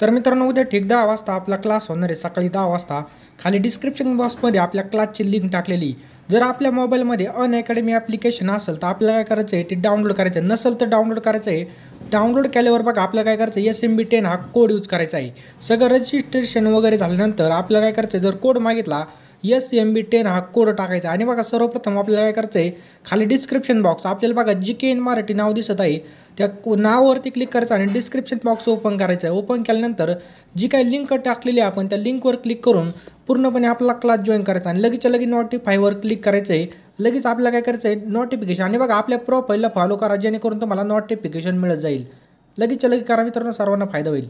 तर मित्रांनो उद्या ठीक दहा वाजता आपला क्लास होणार आहे सकाळी दहा वाजता खाली डिस्क्रिप्शन बॉक्समध्ये आपल्या क्लासची लिंक टाकलेली जर आपल्या मोबाईलमध्ये अन अकॅडमी ॲप्लिकेशन असेल तर आपल्याला काय करायचं आहे ते डाउनलोड करायचं नसेल तर डाउनलोड करायचं आहे डाउनलोड केल्यावर बघा आपल्याला काय करायचं एस एम बी टेन हा कोड यूज करायचा आहे सगळं रजिस्ट्रेशन वगैरे झाल्यानंतर आपल्याला काय करायचं जर कोड मागितला एस एम बी टेन हा कोड टाकायचा आणि बघा सर्वप्रथम आपल्याला काय करायचं आहे खाली डिस्क्रिप्शन बॉक्स आपल्याला बघा जी के एन मराठी नाव दिसत आहे त्या नावावरती क्लिक करायचं आणि डिस्क्रिप्शन बॉक्स ओपन करायचं आहे ओपन केल्यानंतर जी काही लिंक टाकलेली आहे आपण त्या लिंकवर क्लिक करून पूर्णपणे आपला क्लास जॉईन करायचा आणि लगेच लगेच नोटिफायवर क्लिक करायचं आहे लगेच आपल्याला काय करायचं आहे नोटिफिकेशन आणि बघा आपल्या प्रोफाईलला फॉलो करा जेणेकरून तुम्हाला नोटिफिकेशन मिळत जाईल लगेच लगेच करा मित्रांनो सर्वांना फायदा होईल